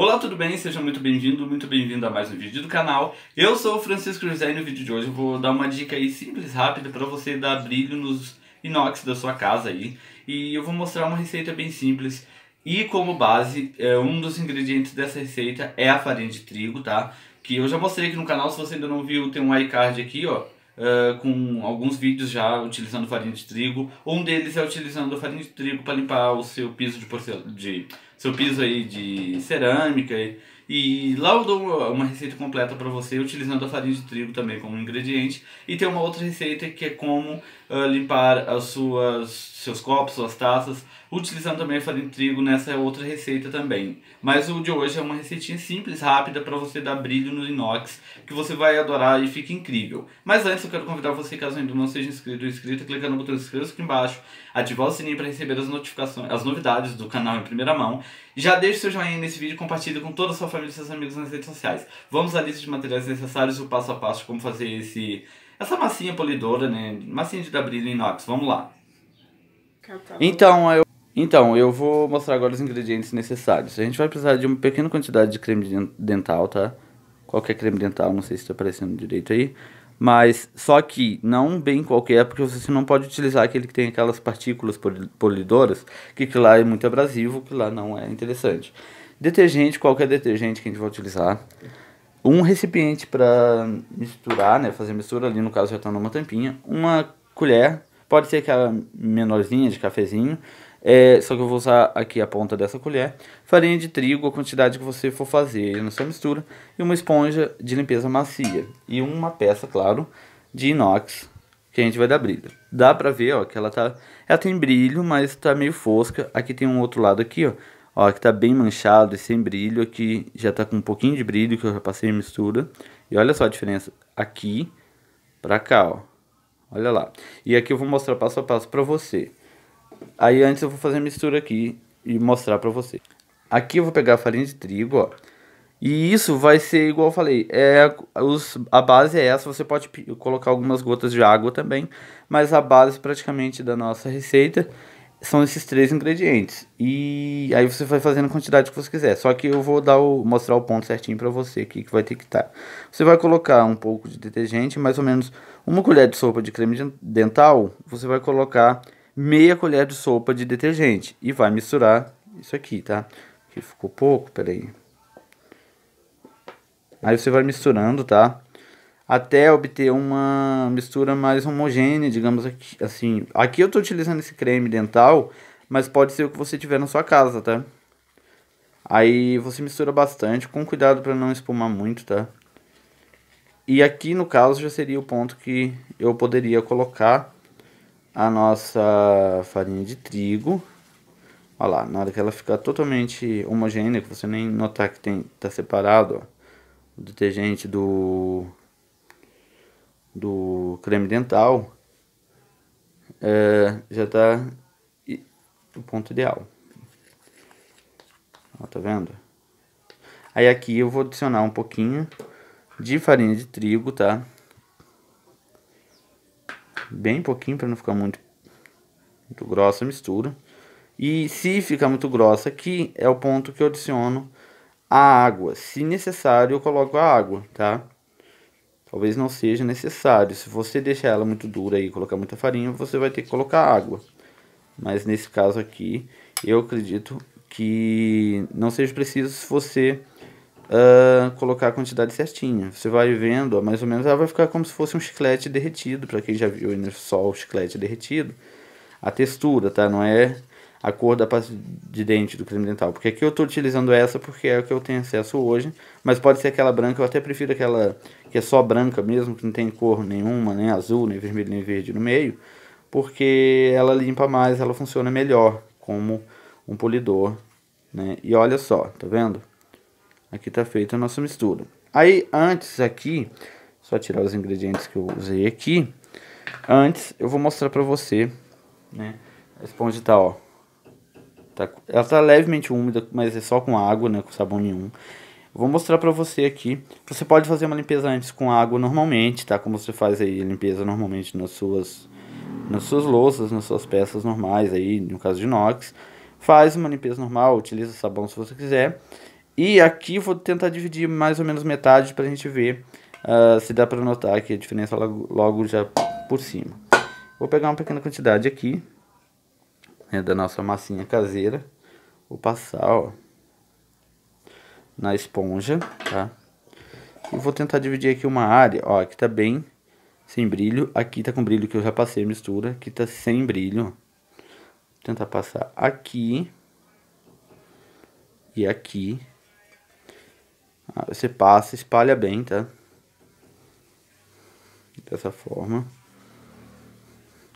Olá, tudo bem? Seja muito bem-vindo, muito bem-vindo a mais um vídeo do canal. Eu sou o Francisco José e no vídeo de hoje eu vou dar uma dica aí simples, rápida, para você dar brilho nos inox da sua casa aí. E eu vou mostrar uma receita bem simples e como base, é, um dos ingredientes dessa receita é a farinha de trigo, tá? Que eu já mostrei aqui no canal, se você ainda não viu, tem um iCard aqui, ó, Uh, com alguns vídeos já utilizando farinha de trigo. Um deles é utilizando a farinha de trigo para limpar o seu piso de, porcelana, de seu piso aí de cerâmica. E, e lá eu dou uma receita completa para você, utilizando a farinha de trigo também como ingrediente. E tem uma outra receita que é como uh, limpar as suas seus copos, suas taças, utilizando também farinha de trigo nessa outra receita também. Mas o de hoje é uma receitinha simples, rápida, para você dar brilho no inox, que você vai adorar e fica incrível. Mas antes eu quero convidar você, caso ainda não seja inscrito ou inscrita, clica no botão inscreva-se aqui embaixo, ativar o sininho para receber as notificações, as novidades do canal em primeira mão. Já deixe seu joinha nesse vídeo e compartilhe com toda a sua família e seus amigos nas redes sociais. Vamos à lista de materiais necessários e o passo a passo de como fazer esse, essa massinha polidora, né? Massinha de dar brilho inox, vamos lá. Então, eu, então, eu vou mostrar agora os ingredientes necessários. A gente vai precisar de uma pequena quantidade de creme dental, tá? Qualquer creme dental, não sei se tá aparecendo direito aí. Mas só que não bem qualquer, porque você não pode utilizar aquele que tem aquelas partículas poluidoras, que, que lá é muito abrasivo, que lá não é interessante. Detergente, qualquer detergente que a gente vai utilizar. Um recipiente para misturar, né, fazer mistura ali, no caso já está numa tampinha. Uma colher Pode ser aquela menorzinha de cafezinho, é, só que eu vou usar aqui a ponta dessa colher. Farinha de trigo, a quantidade que você for fazer na sua mistura. E uma esponja de limpeza macia. E uma peça, claro, de inox que a gente vai dar brilho. Dá pra ver, ó, que ela tá... Ela tem brilho, mas tá meio fosca. Aqui tem um outro lado aqui, ó. Ó, que tá bem manchado e sem brilho. Aqui já tá com um pouquinho de brilho, que eu já passei a mistura. E olha só a diferença aqui pra cá, ó. Olha lá. E aqui eu vou mostrar passo a passo para você. Aí antes eu vou fazer a mistura aqui e mostrar para você. Aqui eu vou pegar a farinha de trigo, ó. E isso vai ser igual eu falei, é, os, a base é essa, você pode colocar algumas gotas de água também, mas a base praticamente da nossa receita são esses três ingredientes. E aí você vai fazendo a quantidade que você quiser. Só que eu vou dar o, mostrar o ponto certinho para você aqui que vai ter que estar. Tá. Você vai colocar um pouco de detergente, mais ou menos uma colher de sopa de creme dental. Você vai colocar meia colher de sopa de detergente e vai misturar isso aqui, tá? Que ficou pouco, peraí. Aí você vai misturando, tá? até obter uma mistura mais homogênea, digamos assim. Aqui eu estou utilizando esse creme dental, mas pode ser o que você tiver na sua casa, tá? Aí você mistura bastante, com cuidado para não espumar muito, tá? E aqui no caso já seria o ponto que eu poderia colocar a nossa farinha de trigo. Olha lá, na hora que ela ficar totalmente homogênea, que você nem notar que tem, tá separado ó, o detergente do do creme dental é, já está no ponto ideal. Ó, tá vendo? Aí aqui eu vou adicionar um pouquinho de farinha de trigo, tá? Bem pouquinho para não ficar muito, muito grossa a mistura. E se ficar muito grossa aqui, é o ponto que eu adiciono a água. Se necessário, eu coloco a água, tá? talvez não seja necessário. Se você deixar ela muito dura e colocar muita farinha, você vai ter que colocar água. Mas nesse caso aqui, eu acredito que não seja preciso se você uh, colocar a quantidade certinha. Você vai vendo, ó, mais ou menos, ela vai ficar como se fosse um chiclete derretido, para quem já viu só o chiclete derretido. A textura, tá? Não é a cor da pasta de dente do creme dental. Porque aqui eu estou utilizando essa porque é o que eu tenho acesso hoje, mas pode ser aquela branca, eu até prefiro aquela que é só branca mesmo, que não tem cor nenhuma, nem azul, nem vermelho, nem verde no meio, porque ela limpa mais, ela funciona melhor como um polidor, né? E olha só, tá vendo? Aqui está feita a nossa mistura. Aí antes aqui, só tirar os ingredientes que eu usei aqui. Antes eu vou mostrar para você, né? A esponja tá, ó, Tá, ela tá levemente úmida, mas é só com água, né? Com sabão nenhum. Vou mostrar pra você aqui. Você pode fazer uma limpeza antes com água normalmente, tá? Como você faz aí a limpeza normalmente nas suas, nas suas louças, nas suas peças normais aí, no caso de inox. Faz uma limpeza normal, utiliza sabão se você quiser. E aqui vou tentar dividir mais ou menos metade pra gente ver uh, se dá pra notar aqui a diferença logo, logo já por cima. Vou pegar uma pequena quantidade aqui né, da nossa massinha caseira, vou passar ó, na esponja, tá? E vou tentar dividir aqui uma área, ó, aqui tá bem sem brilho, aqui tá com brilho que eu já passei a mistura, aqui tá sem brilho. Vou tentar passar aqui e aqui. Ah, você passa, espalha bem, tá? Dessa forma.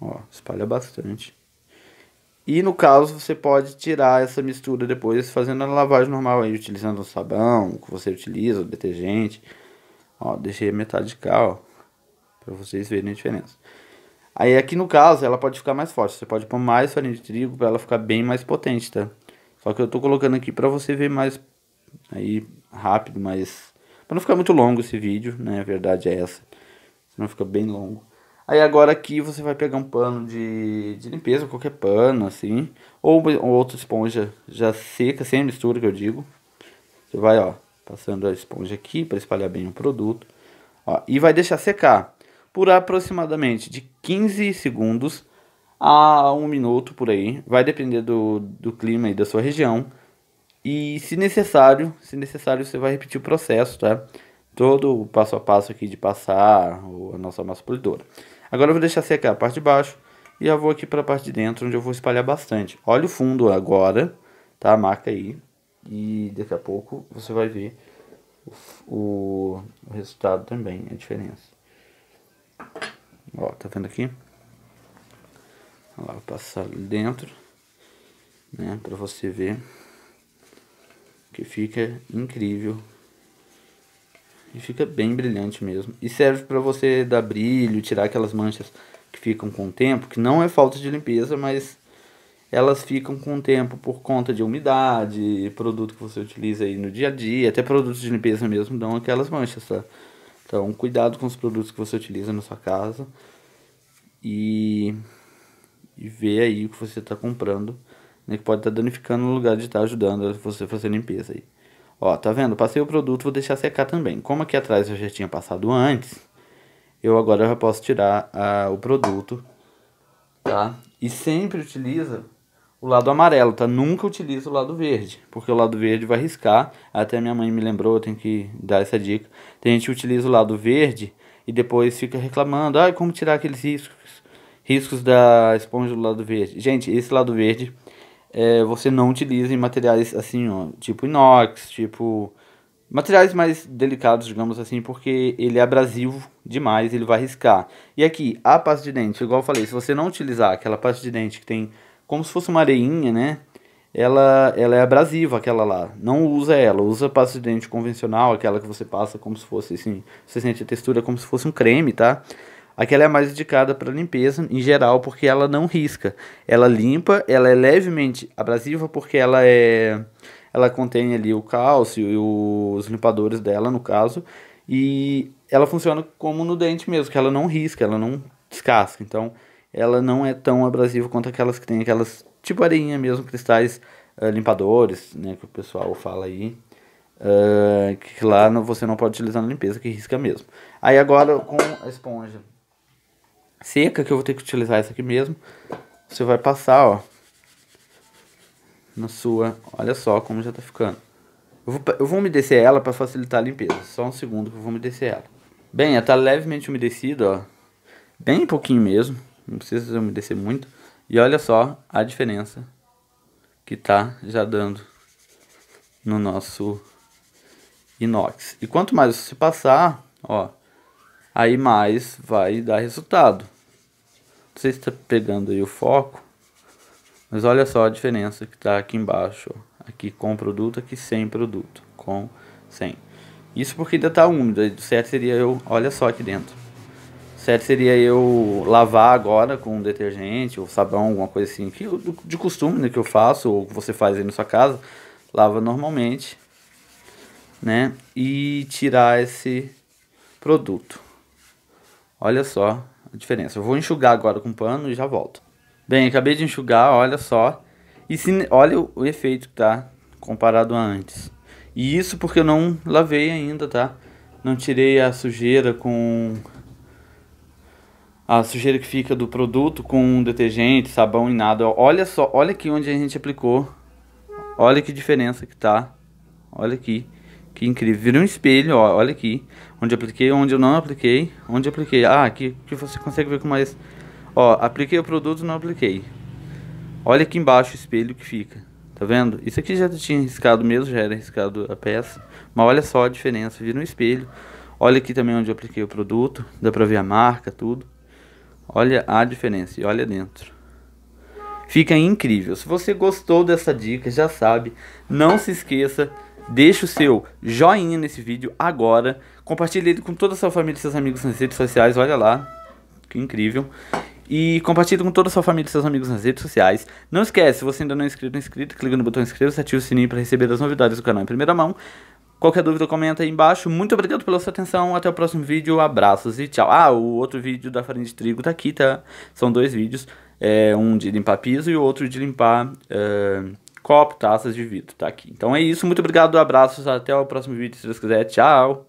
Ó, espalha bastante. E no caso, você pode tirar essa mistura depois fazendo a lavagem normal aí, utilizando o sabão que você utiliza, o detergente. Ó, deixei metade de cá, ó, para vocês verem a diferença. Aí aqui no caso, ela pode ficar mais forte. Você pode pôr mais farinha de trigo para ela ficar bem mais potente, tá? Só que eu tô colocando aqui para você ver mais aí rápido, mas para não ficar muito longo esse vídeo, né? A verdade é essa. Senão fica bem longo. Aí agora aqui você vai pegar um pano de, de limpeza, qualquer pano assim, ou, ou outra esponja já seca, sem mistura que eu digo. Você vai, ó, passando a esponja aqui para espalhar bem o produto, ó, e vai deixar secar por aproximadamente de 15 segundos a 1 minuto por aí, vai depender do, do clima e da sua região. E se necessário, se necessário você vai repetir o processo, tá? Todo o passo a passo aqui de passar a nossa massa polidora. Agora eu vou deixar secar a parte de baixo e já vou aqui para a parte de dentro, onde eu vou espalhar bastante. Olha o fundo agora, tá? Marca aí. E daqui a pouco você vai ver o, o resultado também, a diferença. Ó, tá vendo aqui? Lá, vou passar dentro, né? para você ver que fica incrível e fica bem brilhante mesmo. E serve para você dar brilho, tirar aquelas manchas que ficam com o tempo, que não é falta de limpeza, mas elas ficam com o tempo por conta de umidade, produto que você utiliza aí no dia a dia, até produtos de limpeza mesmo dão aquelas manchas, tá? Então, cuidado com os produtos que você utiliza na sua casa e, e ver aí o que você está comprando, né, que pode estar tá danificando no lugar de estar tá ajudando você a fazer limpeza aí. Ó, tá vendo? Passei o produto, vou deixar secar também. Como aqui atrás eu já tinha passado antes, eu agora já posso tirar ah, o produto, tá? E sempre utiliza o lado amarelo, tá? Nunca utiliza o lado verde, porque o lado verde vai riscar. Até minha mãe me lembrou, eu tenho que dar essa dica. Tem gente que utiliza o lado verde e depois fica reclamando, ah, como tirar aqueles riscos, riscos da esponja do lado verde. Gente, esse lado verde é, você não utilize materiais assim, ó, tipo inox, tipo materiais mais delicados, digamos assim, porque ele é abrasivo demais, ele vai riscar. E aqui, a pasta de dente, igual eu falei, se você não utilizar aquela pasta de dente que tem como se fosse uma areinha, né? Ela, ela é abrasiva, aquela lá. Não usa ela, usa pasta de dente convencional, aquela que você passa como se fosse assim, você sente a textura como se fosse um creme, tá? Aquela é mais indicada para limpeza em geral, porque ela não risca. Ela limpa, ela é levemente abrasiva porque ela é ela contém ali o cálcio e os limpadores dela, no caso, e ela funciona como no dente mesmo, que ela não risca, ela não descasca. Então, ela não é tão abrasiva quanto aquelas que tem aquelas tipo areinha mesmo, cristais uh, limpadores, né, que o pessoal fala aí. Uh, que lá você não pode utilizar na limpeza, que risca mesmo. Aí agora com a esponja seca, que eu vou ter que utilizar essa aqui mesmo. Você vai passar, ó, na sua... Olha só como já tá ficando. Eu vou, eu vou umedecer ela para facilitar a limpeza. Só um segundo que eu vou umedecer ela. Bem, ela tá levemente umedecida, ó. Bem pouquinho mesmo. Não precisa umedecer muito. E olha só a diferença que tá já dando no nosso inox. E quanto mais você passar, ó, aí mais vai dar resultado. Não sei se está pegando aí o foco, mas olha só a diferença que está aqui embaixo. Ó. Aqui com produto, aqui sem produto. Com, sem. Isso porque ainda está úmido. O certo seria eu, olha só aqui dentro. certo seria eu lavar agora com um detergente ou sabão, alguma coisa assim. Que eu, de costume né, que eu faço, ou que você faz aí na sua casa. Lava normalmente, né? E tirar esse produto. Olha só a diferença. Eu vou enxugar agora com pano e já volto. Bem, acabei de enxugar, olha só. E se, olha o, o efeito que tá comparado a antes. E isso porque eu não lavei ainda, tá? Não tirei a sujeira com... A sujeira que fica do produto com detergente, sabão e nada. Olha só, olha aqui onde a gente aplicou. Olha que diferença que tá. Olha aqui. Que incrível. Vira um espelho, ó, olha aqui. Onde apliquei, onde eu não apliquei. Onde apliquei. Ah, aqui que você consegue ver com mais... Ó, apliquei o produto, não apliquei. Olha aqui embaixo o espelho que fica. Tá vendo? Isso aqui já tinha riscado mesmo, já era riscado a peça. Mas olha só a diferença. Vira um espelho. Olha aqui também onde eu apliquei o produto. Dá pra ver a marca, tudo. Olha a diferença e olha dentro. Fica incrível. Se você gostou dessa dica, já sabe, não se esqueça Deixe o seu joinha nesse vídeo agora. Compartilhe ele com toda a sua família e seus amigos nas redes sociais. Olha lá, que incrível. E compartilhe com toda a sua família e seus amigos nas redes sociais. Não esquece, se você ainda não é inscrito, é inscrito, clica no botão inscreva-se, ativa o sininho para receber as novidades do canal em primeira mão. Qualquer dúvida, comenta aí embaixo. Muito obrigado pela sua atenção. Até o próximo vídeo. Abraços e tchau. Ah, o outro vídeo da farinha de trigo tá aqui, tá? São dois vídeos. É, um de limpar piso e o outro de limpar... Uh copo, taças de vidro, tá aqui. Então é isso, muito obrigado, abraços, até o próximo vídeo, se Deus quiser, tchau!